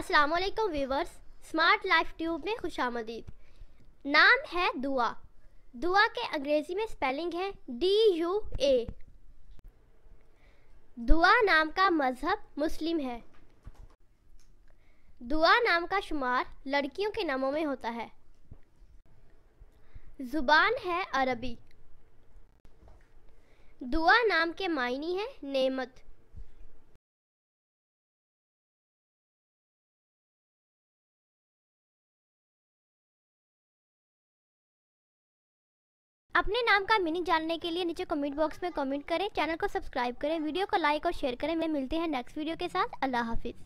वालेकुम viewers smart life tube में खुश आमदीद नाम है दुआ दुआ के अंग्रेज़ी में स्पेलिंग है डी यू ए दुआ नाम का मज़हब मुस्लिम है दुआ नाम का शुमार लड़कियों के नामों में होता है ज़ुबान है अरबी दुआ नाम के मायनी है नेमत अपने नाम का मीनिंग जानने के लिए नीचे कमेंट बॉक्स में कमेंट करें चैनल को सब्सक्राइब करें वीडियो को लाइक और शेयर करें मैं मिलते हैं नेक्स्ट वीडियो के साथ अल्लाह हाफिज़